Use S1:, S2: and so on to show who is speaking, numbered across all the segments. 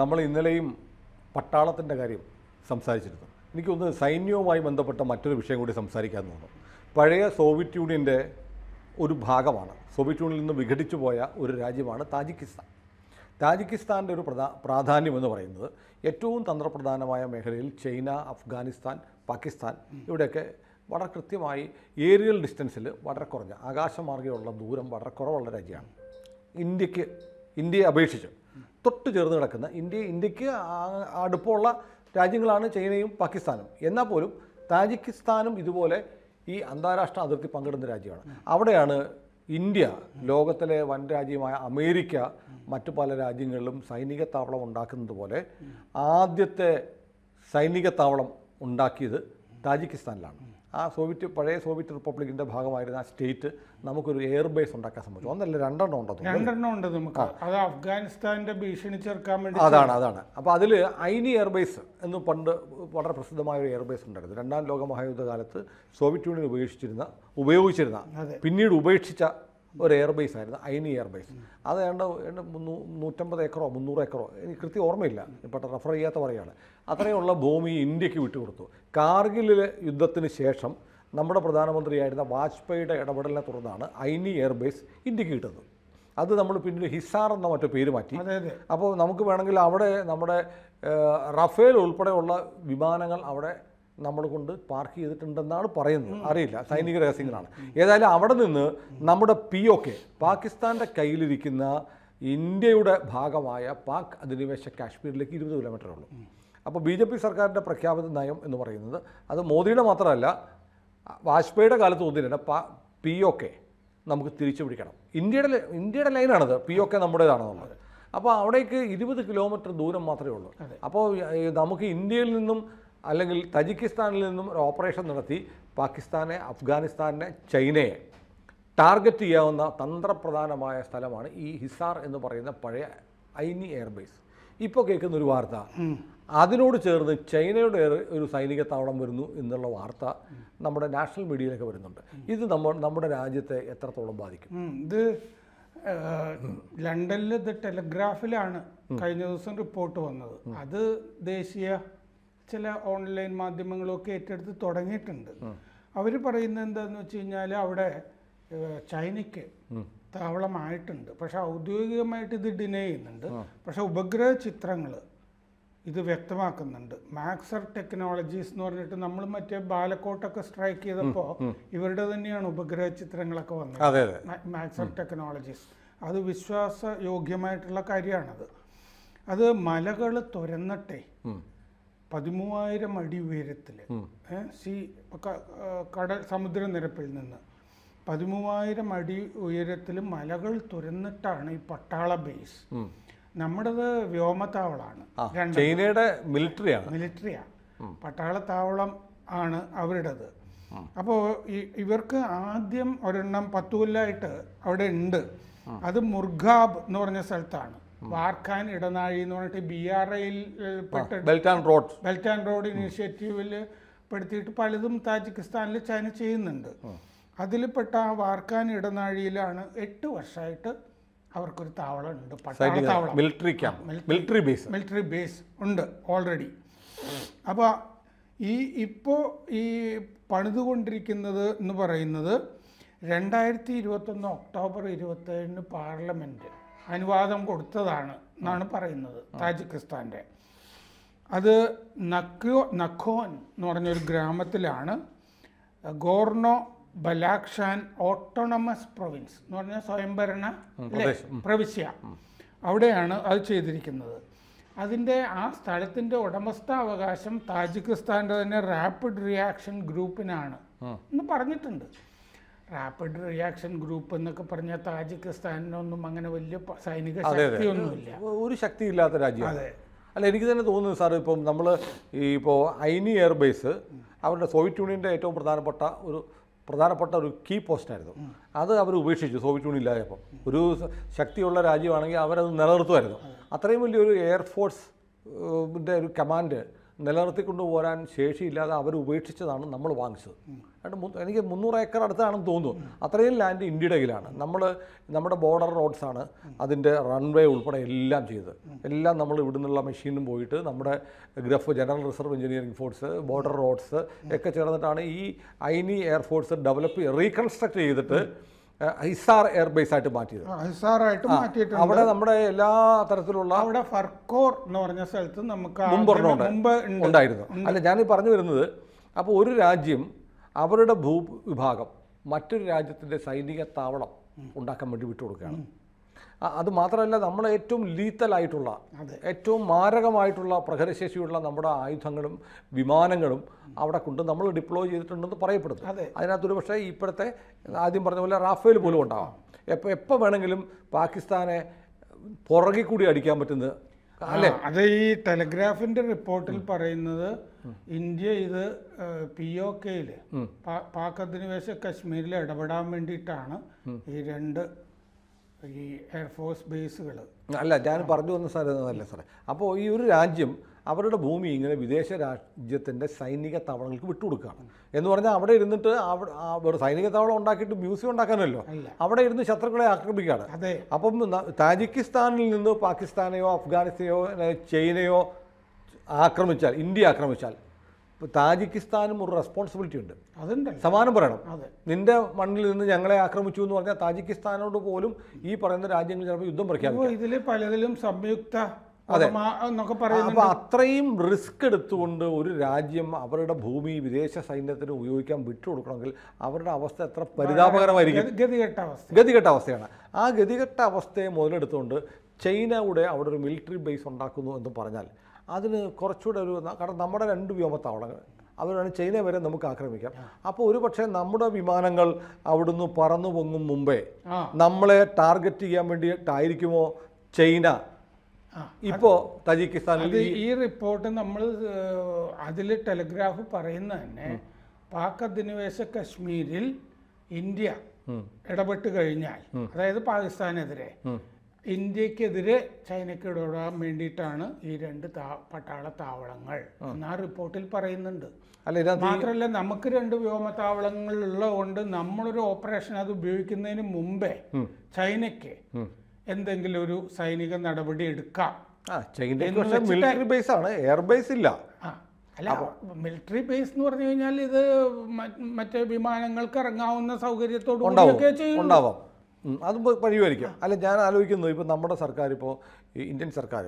S1: നമ്മൾ ഇന്നലെയും പട്ടാളത്തിൻ്റെ കാര്യം സംസാരിച്ചിരുന്നു എനിക്കൊന്ന് സൈന്യവുമായി ബന്ധപ്പെട്ട മറ്റൊരു വിഷയം കൂടി സംസാരിക്കാൻ തോന്നുന്നു പഴയ സോവിയറ്റ് യൂണിയൻ്റെ ഒരു ഭാഗമാണ് സോവിയറ്റ് യൂണിയനിൽ നിന്ന് വിഘടിച്ചു പോയ ഒരു രാജ്യമാണ് താജിക്കിസ്ഥാൻ താജിക്കിസ്ഥാൻ്റെ ഒരു പ്രധാ പ്രാധാന്യം എന്ന് പറയുന്നത് ഏറ്റവും തന്ത്രപ്രധാനമായ മേഖലയിൽ ചൈന അഫ്ഗാനിസ്ഥാൻ പാകിസ്ഥാൻ ഇവിടെയൊക്കെ വളരെ കൃത്യമായി ഏരിയൽ ഡിസ്റ്റൻസിൽ വളരെ കുറഞ്ഞ ആകാശമാർഗ്ഗമുള്ള ദൂരം വളരെ കുറവുള്ള രാജ്യമാണ് ഇന്ത്യക്ക് ഇന്ത്യയെ അപേക്ഷിച്ച് തൊട്ട് ചേർന്ന് കിടക്കുന്ന ഇന്ത്യ ഇന്ത്യക്ക് അടുപ്പമുള്ള രാജ്യങ്ങളാണ് ചൈനയും പാകിസ്ഥാനും എന്നാൽ പോലും താജിക്കിസ്ഥാനും ഇതുപോലെ ഈ അന്താരാഷ്ട്ര അതിർത്തി പങ്കിടുന്ന രാജ്യമാണ് അവിടെയാണ് ഇന്ത്യ ലോകത്തിലെ വൻ രാജ്യമായ അമേരിക്ക മറ്റു പല രാജ്യങ്ങളിലും സൈനിക താവളം ഉണ്ടാക്കുന്നത് പോലെ ആദ്യത്തെ സൈനിക താവളം ഉണ്ടാക്കിയത് താജിക്കിസ്ഥാനിലാണ് ആ സോവിയറ്റ് പഴയ സോവിയറ്റ് റിപ്പബ്ലിക്കിന്റെ ഭാഗമായിരുന്ന ആ സ്റ്റേറ്റ് നമുക്കൊരു എയർ ബേസ് ഉണ്ടാക്കാൻ സംബന്ധിച്ചു ഒന്നല്ല രണ്ടെണ്ണം ഉണ്ടെന്ന് രണ്ടെണ്ണം ഉണ്ട് നമുക്ക് അത് അഫ്ഗാനിസ്ഥാന്റെ ഭീഷണി ചേർക്കാൻ വേണ്ടി അതാണ് അതാണ് അപ്പോൾ അതിൽ ഐനി എയർബേസ് എന്ന് പണ്ട് വളരെ പ്രസിദ്ധമായ ഒരു ബേസ് ഉണ്ടായിരുന്നു രണ്ടാം ലോക മഹായുദ്ധ കാലത്ത് സോവിയറ്റ് യൂണിയൻ ഉപയോഗിച്ചിരുന്ന ഉപയോഗിച്ചിരുന്ന പിന്നീട് ഉപേക്ഷിച്ച ഒരു എയർബേസ് ആയിരുന്നു ഐനി എയർബേസ് അത് ഏണ്ട നൂറ്റമ്പത് ഏക്കറോ മുന്നൂറ് ഏക്കറോ എനിക്ക് കൃത്യം ഓർമ്മയില്ല ഇപ്പോൾ റെഫർ ചെയ്യാത്ത പറയുകയാണ് അത്രയുള്ള ഭൂമി ഇന്ത്യക്ക് വിട്ടുകൊടുത്തു കാർഗിലിലെ യുദ്ധത്തിന് ശേഷം നമ്മുടെ പ്രധാനമന്ത്രിയായിരുന്ന വാജ്പേയിയുടെ ഇടപെടലിനെ തുടർന്നാണ് ഐനി എയർബേസ് ഇന്ത്യക്ക് കിട്ടുന്നത് അത് നമ്മൾ പിന്നീട് ഹിസാർ എന്ന മറ്റു പേര് മാറ്റി അപ്പോൾ നമുക്ക് വേണമെങ്കിൽ അവിടെ നമ്മുടെ റഫേൽ ഉൾപ്പെടെയുള്ള വിമാനങ്ങൾ അവിടെ നമ്മൾ കൊണ്ട് പാർക്ക് ചെയ്തിട്ടുണ്ടെന്നാണ് പറയുന്നത് അറിയില്ല സൈനിക രഹസ്യങ്ങളാണ് ഏതായാലും അവിടെ നിന്ന് നമ്മുടെ പി ഒ കെ പാകിസ്ഥാൻ്റെ കയ്യിലിരിക്കുന്ന ഇന്ത്യയുടെ ഭാഗമായ പാക് അധിനിവേശ കാശ്മീരിലേക്ക് ഇരുപത് കിലോമീറ്റർ ഉള്ളൂ അപ്പോൾ ബി ജെ പി സർക്കാരിൻ്റെ പ്രഖ്യാപിത നയം എന്ന് പറയുന്നത് അത് മോദിയുടെ മാത്രമല്ല വാജ്പേയിയുടെ കാലത്ത് ഒന്നിനെ പാ പി ഒ കെ നമുക്ക് തിരിച്ചു പിടിക്കണം ഇന്ത്യയുടെ ഇന്ത്യയുടെ ലൈനാണത് പി ഒ കെ നമ്മുടേതാണെന്നുള്ളത് അപ്പോൾ അവിടേക്ക് ഇരുപത് കിലോമീറ്റർ ദൂരം മാത്രമേ ഉള്ളൂ അപ്പോൾ നമുക്ക് ഇന്ത്യയിൽ നിന്നും അല്ലെങ്കിൽ തജിക്കിസ്ഥാനിൽ നിന്നും ഒരു ഓപ്പറേഷൻ നടത്തി പാകിസ്ഥാനെ അഫ്ഗാനിസ്ഥാനെ ചൈനയെ ടാർഗറ്റ് ചെയ്യാവുന്ന തന്ത്രപ്രധാനമായ സ്ഥലമാണ് ഈ ഹിസാർ എന്ന് പറയുന്ന പഴയ ഐനി എയർബേസ് ഇപ്പോൾ കേൾക്കുന്ന ഒരു വാർത്ത അതിനോട് ചേർന്ന് ചൈനയുടെ ഒരു സൈനിക താവളം വരുന്നു എന്നുള്ള വാർത്ത നമ്മുടെ നാഷണൽ മീഡിയയിലൊക്കെ വരുന്നുണ്ട് ഇത് നമ്മൾ നമ്മുടെ രാജ്യത്തെ എത്രത്തോളം ബാധിക്കും ഇത് ലണ്ടനിൽ ദ ടെലഗ്രാഫിലാണ് കഴിഞ്ഞ ദിവസം
S2: റിപ്പോർട്ട് വന്നത് അത് ദേശീയ ചില ഓൺലൈൻ മാധ്യമങ്ങളൊക്കെ ഏറ്റെടുത്ത് തുടങ്ങിയിട്ടുണ്ട് അവർ പറയുന്നത് എന്താന്ന് വെച്ച് കഴിഞ്ഞാൽ അവിടെ ചൈനയ്ക്ക് താവളമായിട്ടുണ്ട് പക്ഷെ ഔദ്യോഗികമായിട്ട് ഇത് ഡിനേ ചെയ്യുന്നുണ്ട് പക്ഷെ ഉപഗ്രഹ ചിത്രങ്ങൾ ഇത് വ്യക്തമാക്കുന്നുണ്ട് മാക്സർ ടെക്നോളജീസ് എന്ന് പറഞ്ഞിട്ട് നമ്മൾ മറ്റേ ബാലക്കോട്ടൊക്കെ സ്ട്രൈക്ക് ചെയ്തപ്പോൾ ഇവരുടെ തന്നെയാണ് ഉപഗ്രഹ ചിത്രങ്ങളൊക്കെ വന്നത് മാക്സർ ടെക്നോളജീസ് അത് വിശ്വാസ യോഗ്യമായിട്ടുള്ള കാര്യമാണത് അത് മലകൾ തുരന്നട്ടെ പതിമൂവായിരം അടി ഉയരത്തിൽ സി കടൽ സമുദ്രനിരപ്പിൽ നിന്ന് പതിമൂവായിരം അടി ഉയരത്തിൽ മലകൾ തുരന്നിട്ടാണ് ഈ പട്ടാള ബേസ് നമ്മുടേത് വ്യോമത്താവളാണ്
S1: ചൈനയുടെ മിലിറ്ററിയാണ്
S2: മിലിറ്ററിയാണ് പട്ടാളത്താവളം ആണ് അവരുടേത് അപ്പോൾ ഇവർക്ക് ആദ്യം ഒരെണ്ണം പത്തു കൊല്ലമായിട്ട് അവിടെ ഉണ്ട് അത് മുർഗാബ് എന്ന് പറഞ്ഞ സ്ഥലത്താണ് വാർക്കാൻ ഇടനാഴി എന്ന് പറഞ്ഞിട്ട് ബി ആർ ഐയിൽ റോഡ് ബെൽറ്റ് ആൻഡ് റോഡ് ഇനീഷ്യേറ്റീവിൽ പെടുത്തിയിട്ട് പലതും താജിക്കിസ്ഥാനിൽ ചൈന ചെയ്യുന്നുണ്ട് അതിൽപ്പെട്ട ആ വാർക്കാൻ ഇടനാഴിയിലാണ് എട്ട് വർഷമായിട്ട് അവർക്കൊരു താവളം ഉണ്ട് military military base military base ഉണ്ട് ഓൾറെഡി അപ്പോൾ ഈ ഇപ്പോൾ ഈ പണിതുകൊണ്ടിരിക്കുന്നത് എന്ന് പറയുന്നത് രണ്ടായിരത്തി ഇരുപത്തൊന്ന് ഒക്ടോബർ ഇരുപത്തേഴിന് പാർലമെൻറ്റ് അനുവാദം കൊടുത്തതാണ് എന്നാണ് പറയുന്നത് താജിക്കിസ്ഥാൻ്റെ അത് നക്കോ നഖോൻ എന്ന് പറഞ്ഞൊരു ഗ്രാമത്തിലാണ് ഗോർണോ ബലാക്ഷാൻ ഓട്ടോണമസ് പ്രൊവിൻസ് എന്ന് പറഞ്ഞ സ്വയംഭരണ പ്രവിശ്യ അവിടെയാണ് അത് ചെയ്തിരിക്കുന്നത് അതിൻ്റെ ആ സ്ഥലത്തിൻ്റെ ഉടമസ്ഥാവകാശം താജിക്കിസ്ഥാൻ്റെ തന്നെ റാപ്പിഡ് റിയാക്ഷൻ ഗ്രൂപ്പിനാണ് എന്ന് പറഞ്ഞിട്ടുണ്ട് റാപ്പിഡ് റിയാക്ഷൻ ഗ്രൂപ്പ് എന്നൊക്കെ പറഞ്ഞ താജിക്കിസ്ഥാനൊന്നും അങ്ങനെ വലിയ സൈനിക ശക്തിയൊന്നുമില്ല
S1: ഒരു ശക്തിയില്ലാത്ത രാജ്യമാണ് അല്ല എനിക്ക് തന്നെ തോന്നുന്നു സാർ ഇപ്പം നമ്മൾ ഈ ഇപ്പോൾ ഐനി എയർബേസ് അവരുടെ സോവിയറ്റ് യൂണിയൻ്റെ ഏറ്റവും പ്രധാനപ്പെട്ട ഒരു പ്രധാനപ്പെട്ട ഒരു കീ പോസ്റ്റായിരുന്നു അത് അവർ ഉപേക്ഷിച്ചു സോവിയറ്റ് യൂണിയൻ ഇല്ലായപ്പം ഒരു ശക്തിയുള്ള രാജ്യമാണെങ്കിൽ അവരത് നിലനിർത്തുമായിരുന്നു അത്രയും വലിയൊരു എയർഫോഴ്സിൻ്റെ ഒരു കമാൻഡ് നിലനിർത്തിക്കൊണ്ട് പോരാൻ ശേഷിയില്ലാതെ അവർ ഉപേക്ഷിച്ചതാണ് നമ്മൾ വാങ്ങിച്ചത് രണ്ട് എനിക്ക് മുന്നൂറ് ഏക്കർ അടുത്താണെന്ന് തോന്നുന്നു അത്രയും ലാൻഡ് ഇന്ത്യയുടെ കയ്യിലാണ് നമ്മൾ നമ്മുടെ ബോർഡർ റോഡ്സാണ് അതിൻ്റെ റൺവേ ഉൾപ്പെടെ എല്ലാം ചെയ്ത് എല്ലാം നമ്മൾ ഇവിടെ നിന്നുള്ള മെഷീനും പോയിട്ട് നമ്മുടെ GREF general reserve engineering force border roads ഒക്കെ ചേർന്നിട്ടാണ് ഈ ഐനി എയർഫോഴ്സ് ഡെവലപ്പ് റീകൺസ്ട്രക്ട് ചെയ്തിട്ട് ഹിസാർ എയർബേസ് ആയിട്ട്
S2: മാറ്റിയത് മാറ്റിയിട്ടുണ്ട് അവിടെ നമ്മുടെ എല്ലാ തരത്തിലുള്ള അവിടെ ഫർക്കോർ എന്ന് പറഞ്ഞ സ്ഥലത്ത് നമുക്ക് മുമ്പ് ഉണ്ടായിരുന്നു അല്ല
S1: ഞാൻ പറഞ്ഞു വരുന്നത് അപ്പോൾ ഒരു രാജ്യം അവരുടെ ഭൂവിഭാഗം മറ്റൊരു രാജ്യത്തിൻ്റെ സൈനിക താവളം ഉണ്ടാക്കാൻ വേണ്ടി വിട്ടുകൊടുക്കുകയാണ് അത് മാത്രമല്ല നമ്മൾ ഏറ്റവും ലീത്തലായിട്ടുള്ള ഏറ്റവും മാരകമായിട്ടുള്ള പ്രഹരശേഷിയുള്ള നമ്മുടെ ആയുധങ്ങളും വിമാനങ്ങളും അവിടെ കൊണ്ട് നമ്മൾ ഡിപ്ലോയ് ചെയ്തിട്ടുണ്ടെന്ന് പറയപ്പെടുന്നു അതിനകത്തൊരു പക്ഷേ ഇപ്പോഴത്തെ ആദ്യം പറഞ്ഞ പോലെ റാഫേൽ പോലും ഉണ്ടാവാം എപ്പോൾ എപ്പോൾ വേണമെങ്കിലും പാകിസ്ഥാനെ പുറകിൽ കൂടി അടിക്കാൻ പറ്റുന്നത് അല്ലേ
S2: അത് ഈ ടെലിഗ്രാഫിന്റെ റിപ്പോർട്ടിൽ പറയുന്നത് ഇന്ത്യ ഇത് പി ഒ കെയിൽ പാക് അധിനിവേശ കശ്മീരിൽ ഇടപെടാൻ വേണ്ടിയിട്ടാണ് ഈ രണ്ട് ഈ എയർഫോഴ്സ് ബേസുകൾ അല്ല ഞാൻ പറഞ്ഞു
S1: വന്ന സ്ഥലമല്ല സാറേ അപ്പോൾ ഈ ഒരു രാജ്യം അവരുടെ ഭൂമി ഇങ്ങനെ വിദേശ രാജ്യത്തിൻ്റെ സൈനിക താവളങ്ങൾക്ക് വിട്ടുകൊടുക്കുകയാണ് എന്ന് പറഞ്ഞാൽ അവിടെ ഇരുന്നിട്ട് അവിടെ സൈനിക താവളം ഉണ്ടാക്കിയിട്ട് മ്യൂസിയം ഉണ്ടാക്കാനല്ലോ അവിടെ ഇരുന്ന് ശത്രുക്കളെ ആക്രമിക്കുകയാണ് അപ്പം താജിക്കിസ്ഥാനിൽ നിന്ന് പാകിസ്ഥാനെയോ അഫ്ഗാനിസ്ഥാനെയോ ചൈനയോ ആക്രമിച്ചാൽ ഇന്ത്യ ആക്രമിച്ചാൽ താജിക്കിസ്ഥാനും ഒരു റെസ്പോൺസിബിലിറ്റി ഉണ്ട് സമാനം പറയണം നിന്റെ മണ്ണിൽ നിന്ന് ഞങ്ങളെ ആക്രമിച്ചു എന്ന് പറഞ്ഞാൽ താജിക്കിസ്ഥാനോട് പോലും ഈ പറയുന്ന രാജ്യങ്ങൾ ചിലപ്പോൾ യുദ്ധം പ്രഖ്യാപിക്കും ഇതിൽ പലതിലും സംയുക്ത അതെ അപ്പൊ അത്രയും റിസ്ക് എടുത്തുകൊണ്ട് ഒരു രാജ്യം അവരുടെ ഭൂമി വിദേശ സൈന്യത്തിന് ഉപയോഗിക്കാൻ വിട്ടുകൊടുക്കണമെങ്കിൽ അവരുടെ അവസ്ഥ എത്ര പരിതാപകരമായിരിക്കും ഗതികെട്ട അവസ്ഥ അവസ്ഥയാണ് ആ ഗതികെട്ട അവസ്ഥയെ മുതലെടുത്തുകൊണ്ട് ചൈന അവിടെ അവിടെ ഒരു മിലിറ്ററി ബേസ് ഉണ്ടാക്കുന്നു എന്ന് പറഞ്ഞാൽ അതിന് കുറച്ചുകൂടെ ഒരു കാരണം നമ്മുടെ രണ്ട് വ്യോമത്താവളങ്ങൾ അതുകൊണ്ടാണ് ചൈന വരെ നമുക്ക് ആക്രമിക്കാം അപ്പോൾ ഒരു പക്ഷേ നമ്മുടെ വിമാനങ്ങൾ അവിടുന്ന് പറന്നു പൊങ്ങും മുമ്പേ നമ്മളെ ടാർഗറ്റ് ചെയ്യാൻ വേണ്ടിയിട്ടായിരിക്കുമോ ചൈന ഇപ്പോ തജിക്കിസ്ഥാനിൽ ഈ
S2: റിപ്പോർട്ട് നമ്മൾ അതിൽ ടെലിഗ്രാഫ് പറയുന്ന തന്നെ പാക് അധിനിവേശ കശ്മീരിൽ ഇന്ത്യ ഇടപെട്ട് കഴിഞ്ഞാൽ അതായത് പാകിസ്ഥാനെതിരെ ഇന്ത്യക്കെതിരെ ചൈനയ്ക്ക് ഇടപെടാൻ വേണ്ടിയിട്ടാണ് ഈ രണ്ട് പട്ടാള താവളങ്ങൾ എന്നാ റിപ്പോർട്ടിൽ പറയുന്നുണ്ട് മാത്രമല്ല നമുക്ക് രണ്ട് വ്യോമത്താവളങ്ങൾ ഉള്ളതുകൊണ്ട് നമ്മളൊരു ഓപ്പറേഷൻ അത് ഉപയോഗിക്കുന്നതിന് മുമ്പേ ചൈനയ്ക്ക് എന്തെങ്കിലും ഒരു സൈനിക നടപടി എടുക്കാം മിലിറ്ററി
S1: ബേസ് ആണ് എയർ ബേസ് ഇല്ല അല്ല
S2: മിലിറ്ററി ബേസ് എന്ന് പറഞ്ഞു കഴിഞ്ഞാൽ ഇത് മറ്റേ വിമാനങ്ങൾക്ക് ഇറങ്ങാവുന്ന സൗകര്യത്തോടുകൂടി കൂടിയൊക്കെ ചെയ്യും
S1: അത് വഴിയുമായിരിക്കാം അല്ല ഞാൻ ആലോചിക്കുന്നു ഇപ്പോൾ നമ്മുടെ സർക്കാർ ഇപ്പോൾ ഇന്ത്യൻ സർക്കാർ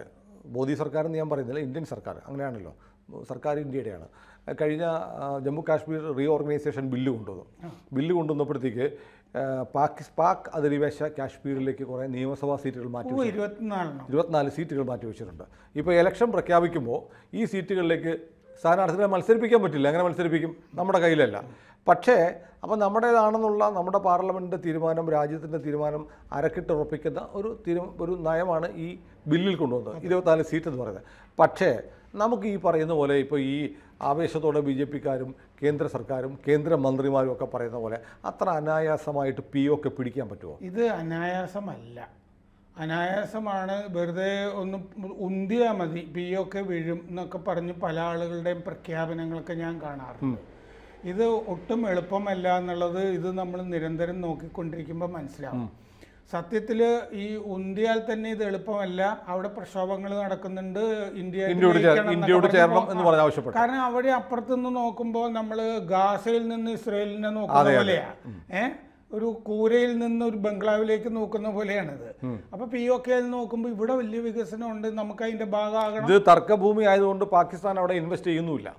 S1: മോദി സർക്കാർ എന്ന് ഞാൻ പറയുന്നില്ല ഇന്ത്യൻ സർക്കാർ അങ്ങനെയാണല്ലോ സർക്കാർ ഇന്ത്യയുടെയാണ് കഴിഞ്ഞ ജമ്മു കാശ്മീർ റീഓർഗനൈസേഷൻ ബില്ല് കൊണ്ടുവന്നു ബില്ല് കൊണ്ടുവന്നപ്പോഴത്തേക്ക് പാക് പാക് അധിനിവേശ കാശ്മീരിലേക്ക് കുറേ നിയമസഭാ സീറ്റുകൾ മാറ്റി ഇരുപത്തിനാല് സീറ്റുകൾ മാറ്റി വെച്ചിട്ടുണ്ട് ഇപ്പോൾ ഇലക്ഷൻ പ്രഖ്യാപിക്കുമ്പോൾ ഈ സീറ്റുകളിലേക്ക് സ്ഥാനാർത്ഥികളെ മത്സരിപ്പിക്കാൻ പറ്റില്ല അങ്ങനെ മത്സരിപ്പിക്കും നമ്മുടെ കയ്യിലല്ല പക്ഷേ അപ്പോൾ നമ്മുടേതാണെന്നുള്ള നമ്മുടെ പാർലമെൻറ്റിൻ്റെ തീരുമാനം രാജ്യത്തിൻ്റെ തീരുമാനം അരക്കിട്ടുറപ്പിക്കുന്ന ഒരു തീരു ഒരു നയമാണ് ഈ ബില്ലിൽ കൊണ്ടുവന്നത് ഇരുപത്തിനാല് സീറ്റ് എന്ന് പറയുന്നത് പക്ഷേ നമുക്ക് ഈ പറയുന്ന പോലെ ഇപ്പോൾ ഈ ആവേശത്തോടെ ബി ജെ പിക്കാരും കേന്ദ്ര സർക്കാരും കേന്ദ്ര മന്ത്രിമാരും ഒക്കെ പറയുന്ന പോലെ അത്ര അനായാസമായിട്ട് പി ഒക്കെ പിടിക്കാൻ പറ്റുമോ
S2: ഇത് അനായാസമല്ല അനായാസമാണ് വെറുതെ ഒന്ന് ഉന്തിയാൽ മതി പി ഒക്കെ വീഴും എന്നൊക്കെ പറഞ്ഞ് പല ആളുകളുടെയും പ്രഖ്യാപനങ്ങളൊക്കെ ഞാൻ കാണാറുണ്ട് ഇത് ഒട്ടും എളുപ്പമല്ല എന്നുള്ളത് ഇത് നമ്മൾ നിരന്തരം നോക്കിക്കൊണ്ടിരിക്കുമ്പോൾ മനസ്സിലാവും സത്യത്തിൽ ഈ ഉന്തിയാൽ തന്നെ ഇത് എളുപ്പമല്ല അവിടെ പ്രക്ഷോഭങ്ങൾ നടക്കുന്നുണ്ട് ഇന്ത്യ ഇന്ത്യയോട് ചേരണം എന്ന് ആവശ്യപ്പെട്ടു കാരണം അവിടെ അപ്പുറത്ത് നിന്ന് നോക്കുമ്പോൾ നമ്മൾ ഗാസയിൽ നിന്ന് ഇസ്രയേലിനെ നോക്കുന്ന പോലെയാണ് ഏഹ് ഒരു കൂരയിൽ നിന്ന് ഒരു ബംഗ്ലാവിലേക്ക് നോക്കുന്ന പോലെയാണിത് അപ്പൊ പി ഒ കെ നോക്കുമ്പോൾ ഇവിടെ വലിയ വികസനം ഉണ്ട് നമുക്ക് അതിന്റെ ഭാഗമാകണം ഇത്
S1: തർക്കഭൂമി ആയതുകൊണ്ട് പാകിസ്ഥാൻ അവിടെ ഇൻവെസ്റ്റ് ചെയ്യുന്നുമില്ല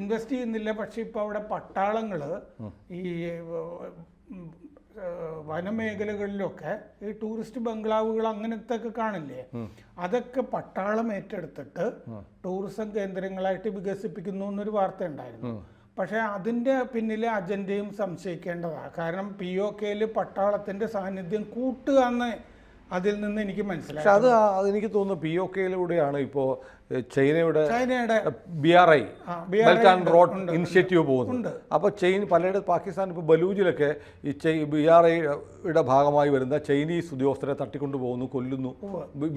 S2: ഇൻവെസ്റ്റ് ചെയ്യുന്നില്ല പക്ഷെ ഇപ്പൊ അവിടെ പട്ടാളങ്ങൾ ഈ വനമേഖലകളിലൊക്കെ ഈ ടൂറിസ്റ്റ് ബംഗ്ലാവുകൾ അങ്ങനത്തെ ഒക്കെ കാണില്ലേ അതൊക്കെ പട്ടാളം ഏറ്റെടുത്തിട്ട് ടൂറിസം കേന്ദ്രങ്ങളായിട്ട് വികസിപ്പിക്കുന്നു എന്നൊരു വാർത്ത ഉണ്ടായിരുന്നു പക്ഷേ അതിൻ്റെ പിന്നിലെ അജണ്ടയും സംശയിക്കേണ്ടതാണ് കാരണം പി ഒ കെയിൽ പട്ടാളത്തിൻ്റെ സാന്നിധ്യം കൂട്ടുക എന്ന് അതിൽ നിന്ന് എനിക്ക് മനസ്സിലായി
S1: അത് എനിക്ക് തോന്നുന്നു പി ഒ കെയിലൂടെയാണ് ഇപ്പോ ചൈനയുടെ ചൈനയുടെ B R I belt and road initiative പോകുന്നുണ്ട് അപ്പോൾ ചൈന പലയിടത്ത് പാകിസ്ഥാൻ ഇപ്പൊ ബലൂജിലൊക്കെ ഈ ബി ആർ ഐയുടെ ഭാഗമായി വരുന്ന ചൈനീസ് ഉദ്യോഗസ്ഥരെ തട്ടിക്കൊണ്ടു പോകുന്നു കൊല്ലുന്നു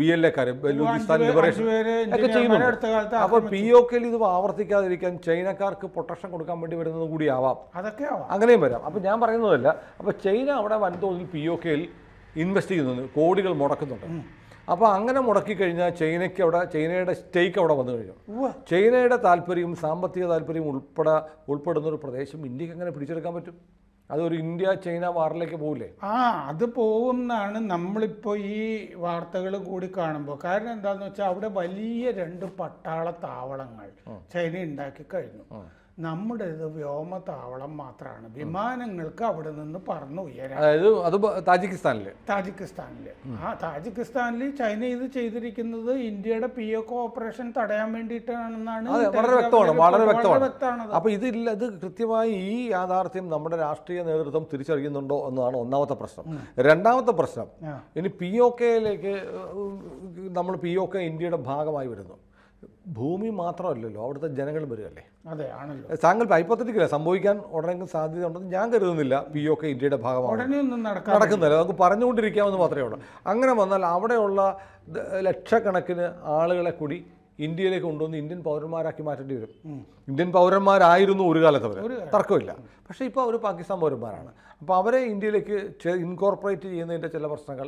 S1: ബി എൽ കാര്യം ബലൂചിസ്ഥാൻ ലിബറേഷൻ അപ്പൊ അപ്പോൾ പി ഒ കെയിൽ ഇത് ആവർത്തിക്കാതിരിക്കാൻ ചൈനക്കാർക്ക് പ്രൊട്ടക്ഷൻ കൊടുക്കാൻ വേണ്ടി വരുന്നത് കൂടി ആവാം അതൊക്കെ അങ്ങനെയും വരാം അപ്പോൾ ഞാൻ പറയുന്നതല്ല അപ്പോൾ ചൈന അവിടെ വൻതോതിൽ പി ഒ കെയിൽ ഇൻവെസ്റ്റ് ചെയ്യുന്നുണ്ട് കോടികൾ മുടക്കുന്നുണ്ട് അപ്പോൾ അങ്ങനെ മുടക്കി കഴിഞ്ഞാൽ ചൈനയ്ക്ക് അവിടെ ചൈനയുടെ സ്റ്റേക്ക് അവിടെ വന്നു കഴിഞ്ഞു ചൈനയുടെ താല്പര്യവും സാമ്പത്തിക താല്പര്യം ഉൾപ്പെടെ ഉൾപ്പെടുന്ന ഒരു പ്രദേശം ഇന്ത്യക്ക് എങ്ങനെ പിടിച്ചെടുക്കാൻ പറ്റും അതൊരു ഇന്ത്യ ചൈന വാറിലേക്ക് പോകില്ലേ
S2: ആ അത് പോകുമെന്നാണ് നമ്മളിപ്പോൾ ഈ വാർത്തകൾ കൂടി കാണുമ്പോൾ കാരണം എന്താണെന്ന് വെച്ചാൽ അവിടെ വലിയ രണ്ട് പട്ടാള താവളങ്ങൾ ചൈന ഉണ്ടാക്കി കഴിഞ്ഞു നമ്മുടെ ഇത് വ്യോമത്താവളം മാത്രമാണ് വിമാനങ്ങൾക്ക് അവിടെ നിന്ന് പറന്നു ഉയരാം അതായത്
S1: അത് താജിക്കിസ്ഥാനിൽ
S2: താജിക്കിസ്ഥാനിൽ ആ താജിക്കിസ്ഥാനിൽ ചൈന ഇത് ചെയ്തിരിക്കുന്നത് ഇന്ത്യയുടെ പി എ കോപ്പറേഷൻ തടയാൻ വേണ്ടിയിട്ടാണെന്നാണ് വളരെ വ്യക്തമാണ് വളരെ വ്യക്തമാണ്
S1: അപ്പോൾ ഇതില്ല ഇത് കൃത്യമായി ഈ യാഥാർത്ഥ്യം നമ്മുടെ രാഷ്ട്രീയ നേതൃത്വം തിരിച്ചറിയുന്നുണ്ടോ എന്നതാണ് ഒന്നാമത്തെ പ്രശ്നം രണ്ടാമത്തെ പ്രശ്നം ഇനി പി ഒ കെയിലേക്ക് നമ്മൾ പി ഒ കെ ഇന്ത്യയുടെ ഭാഗമായി വരുന്നു ഭൂമി മാത്രമല്ലല്ലോ അവിടുത്തെ ജനങ്ങൾ വരുമല്ലേ
S2: അതെ ആണല്ലോ
S1: താങ്കൾ ഹൈപ്പത്തറ്റിക്കല്ല സംഭവിക്കാൻ ഉടനെ സാധ്യത ഉണ്ടെന്ന് ഞാൻ കരുതുന്നില്ല പി ഒ കെ ഇന്ത്യയുടെ ഭാഗമാണ്
S2: നടക്കുന്നില്ല
S1: നമുക്ക് പറഞ്ഞുകൊണ്ടിരിക്കാമെന്ന് മാത്രമേ ഉള്ളൂ അങ്ങനെ വന്നാൽ അവിടെയുള്ള ലക്ഷക്കണക്കിന് ആളുകളെ കൂടി ഇന്ത്യയിലേക്ക് കൊണ്ടുവന്ന് ഇന്ത്യൻ പൗരന്മാരാക്കി മാറ്റേണ്ടി വരും ഇന്ത്യൻ പൗരന്മാരായിരുന്നു ഒരു കാലത്ത് അവർ തർക്കമില്ല പക്ഷേ ഇപ്പോൾ അവർ പാകിസ്ഥാൻ പൗരന്മാരാണ് അപ്പോൾ അവരെ ഇന്ത്യയിലേക്ക് ഇൻകോർപ്പറേറ്റ് ചെയ്യുന്നതിൻ്റെ ചില പ്രശ്നങ്ങൾ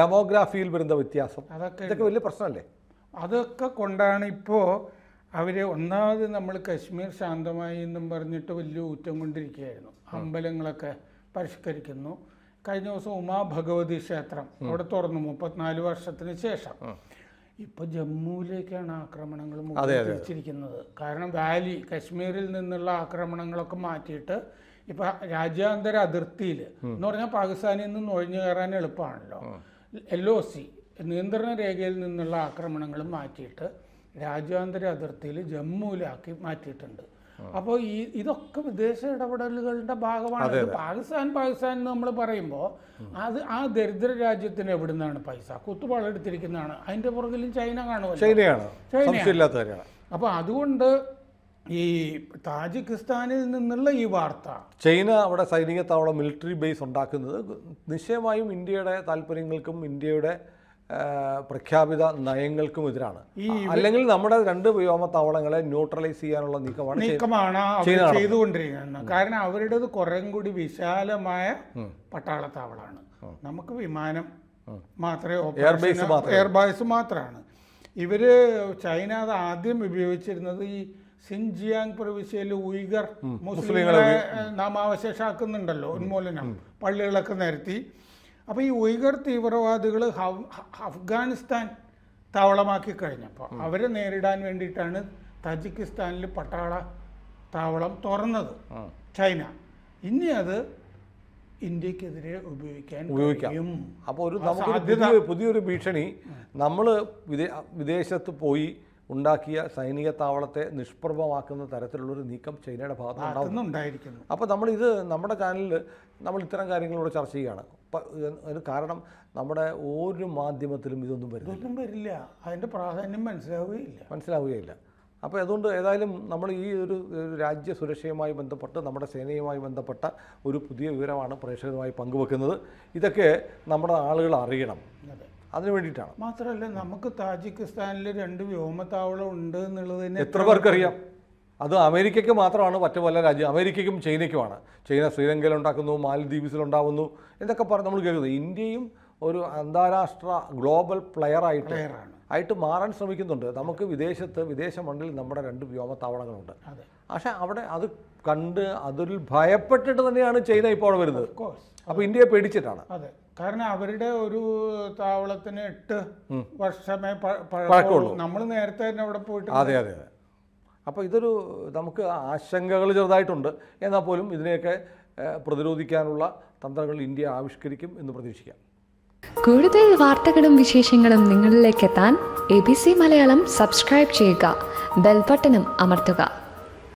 S1: ഡെമോഗ്രാഫിയിൽ വരുന്ന വ്യത്യാസം ഇതൊക്കെ വലിയ പ്രശ്നമല്ലേ
S2: അതൊക്കെ കൊണ്ടാണ് ഇപ്പോൾ അവർ ഒന്നാമത് നമ്മൾ കശ്മീർ ശാന്തമായി എന്നും പറഞ്ഞിട്ട് വലിയ ഊറ്റം കൊണ്ടിരിക്കുകയായിരുന്നു അമ്പലങ്ങളൊക്കെ പരിഷ്കരിക്കുന്നു കഴിഞ്ഞ ദിവസം ഉമാ ഭഗവതി ക്ഷേത്രം അവിടെ തുറന്നു മുപ്പത്തിനാല് വർഷത്തിന് ശേഷം ഇപ്പൊ ജമ്മുവിലേക്കാണ് ആക്രമണങ്ങൾ തിരിച്ചിരിക്കുന്നത് കാരണം വാലി കശ്മീരിൽ നിന്നുള്ള ആക്രമണങ്ങളൊക്കെ മാറ്റിയിട്ട് ഇപ്പൊ രാജ്യാന്തര അതിർത്തിയിൽ എന്ന് പറഞ്ഞാൽ പാകിസ്ഥാനിൽ നിന്ന് നുഴഞ്ഞു കയറാൻ എളുപ്പമാണല്ലോ എൽ ഒ സി നിയന്ത്രണ രേഖയിൽ നിന്നുള്ള ആക്രമണങ്ങളും മാറ്റിയിട്ട് രാജ്യാന്തര അതിർത്തിയിൽ ജമ്മുവിലാക്കി മാറ്റിയിട്ടുണ്ട് അപ്പോൾ ഈ ഇതൊക്കെ വിദേശ ഇടപെടലുകളുടെ ഭാഗമാണ് പാകിസ്ഥാൻ പാകിസ്ഥാൻ എന്ന് നമ്മൾ പറയുമ്പോൾ അത് ആ ദരിദ്ര രാജ്യത്തിന് എവിടെ നിന്നാണ് പൈസ കുത്തുപാളെടുത്തിരിക്കുന്നതാണ് അതിൻ്റെ പുറകിലും ചൈന കാണുമല്ലോ
S1: ചൈനയാണ്
S2: അപ്പോൾ അതുകൊണ്ട് ഈ താജിക്കിസ്ഥാനിൽ നിന്നുള്ള ഈ വാർത്ത
S1: ചൈന അവിടെ സൈനിക താവളം മിലിറ്ററി ബേസ് ഉണ്ടാക്കുന്നത് നിശ്ചയമായും ഇന്ത്യയുടെ താല്പര്യങ്ങൾക്കും ഇന്ത്യയുടെ പ്രഖ്യാപിത നയങ്ങൾക്കും എതിരാണ് അല്ലെങ്കിൽ നമ്മുടെ രണ്ട് വ്യോമത്താവളങ്ങളെ ന്യൂട്രലൈസ് ചെയ്യാനുള്ള നീക്കമാണ് നീക്കമാണ് ചെയ്തുകൊണ്ടിരിക്കുന്നത്
S2: കാരണം അവരുടേത് കുറേ കൂടി വിശാലമായ പട്ടാളത്താവളമാണ് നമുക്ക് വിമാനം മാത്രമേ എയർബേസ് മാത്രമാണ് ഇവര് ചൈന അത് ആദ്യം ഉപയോഗിച്ചിരുന്നത് ഈ സിൻജിയാങ് പ്രവിശ്യയിൽ ഉയ്ഗർ മുസ്ലിങ്ങളെ നാമാവശേഷാക്കുന്നുണ്ടല്ലോ ഉന്മൂലനം പള്ളികളൊക്കെ നിരത്തി അപ്പോൾ ഈ ഉയ്ഗർ തീവ്രവാദികൾ അഫ്ഗാനിസ്ഥാൻ താവളമാക്കി കഴിഞ്ഞപ്പോൾ അവരെ നേരിടാൻ വേണ്ടിയിട്ടാണ് തജിക്കിസ്ഥാനിൽ പട്ടാള താവളം തുറന്നത് ചൈന ഇനി അത് ഇന്ത്യക്കെതിരെ ഉപയോഗിക്കാൻ ഉപയോഗിക്കാം
S1: അപ്പോൾ ഒരു നമുക്ക് പുതിയൊരു ഭീഷണി നമ്മൾ വിദേശത്ത് പോയി ഉണ്ടാക്കിയ സൈനിക താവളത്തെ നിഷ്പ്രഭമാക്കുന്ന തരത്തിലുള്ളൊരു നീക്കം ചൈനയുടെ ഭാഗത്തുനിന്നുണ്ടായിരിക്കുന്നു അപ്പോൾ നമ്മൾ ഇത് നമ്മുടെ ചാനലിൽ നമ്മൾ ഇത്തരം കാര്യങ്ങളോട് ചർച്ച ചെയ്യുകയാണ് അതിന് കാരണം നമ്മുടെ ഒരു മാധ്യമത്തിലും ഇതൊന്നും വരില്ല ഇതൊന്നും വരില്ല അതിൻ്റെ പ്രാധാന്യം മനസ്സിലാവുകയില്ല മനസ്സിലാവുകയില്ല അപ്പോൾ അതുകൊണ്ട് ഏതായാലും നമ്മൾ ഈ ഒരു രാജ്യ സുരക്ഷയുമായി ബന്ധപ്പെട്ട് നമ്മുടെ സേനയുമായി ബന്ധപ്പെട്ട ഒരു പുതിയ വിവരമാണ് പ്രേക്ഷകരുമായി പങ്കുവെക്കുന്നത് ഇതൊക്കെ നമ്മുടെ ആളുകൾ അറിയണം അതിന് വേണ്ടിയിട്ടാണ്
S2: മാത്രമല്ല നമുക്ക് താജിക്കിസ്ഥാനിൽ രണ്ട് വ്യോമത്താവളം ഉണ്ട് എന്നുള്ളതിന് എത്ര പേർക്കറിയാം
S1: അത് അമേരിക്കയ്ക്ക് മാത്രമാണ് മറ്റു പല രാജ്യം അമേരിക്കയ്ക്കും ചൈനയ്ക്കുമാണ് ചൈന ശ്രീലങ്കയിലുണ്ടാക്കുന്നു മാലദ്വീപ്സിലുണ്ടാവുന്നു എന്നൊക്കെ പറഞ്ഞ് നമ്മൾ കേൾക്കുന്നത് ഇന്ത്യയും ഒരു അന്താരാഷ്ട്ര ഗ്ലോബൽ പ്ലെയറായിട്ട് ആയിട്ട് മാറാൻ ശ്രമിക്കുന്നുണ്ട് നമുക്ക് വിദേശത്ത് വിദേശ മണ്ണിൽ നമ്മുടെ രണ്ട് വ്യോമത്താവളങ്ങളുണ്ട് പക്ഷേ അവിടെ അത് കണ്ട് അതിൽ ഭയപ്പെട്ടിട്ട് തന്നെയാണ് ചൈന ഇപ്പോൾ അവിടെ വരുന്നത് അപ്പോൾ ഇന്ത്യയെ പേടിച്ചിട്ടാണ് അതെ
S2: കാരണം അവരുടെ ഒരു താവളത്തിന് എട്ട് വർഷമേ പഴക്കമുള്ളൂ നമ്മൾ നേരത്തെ തന്നെ അവിടെ പോയിട്ട് അതെ അതെ
S1: അതെ അപ്പോൾ ഇതൊരു നമുക്ക് ആശങ്കകൾ ചെറുതായിട്ടുണ്ട് എന്നാൽ പോലും ഇതിനെയൊക്കെ പ്രതിരോധിക്കാനുള്ള തന്ത്രങ്ങൾ ഇന്ത്യ ആവിഷ്കരിക്കും എന്ന് പ്രതീക്ഷിക്കാം കൂടുതൽ വാർത്തകളും വിശേഷങ്ങളും നിങ്ങളിലേക്ക് എത്താൻ A B C Malayalam subscribe ചെയ്യുക ബെൽബട്ടനും അമർത്തുക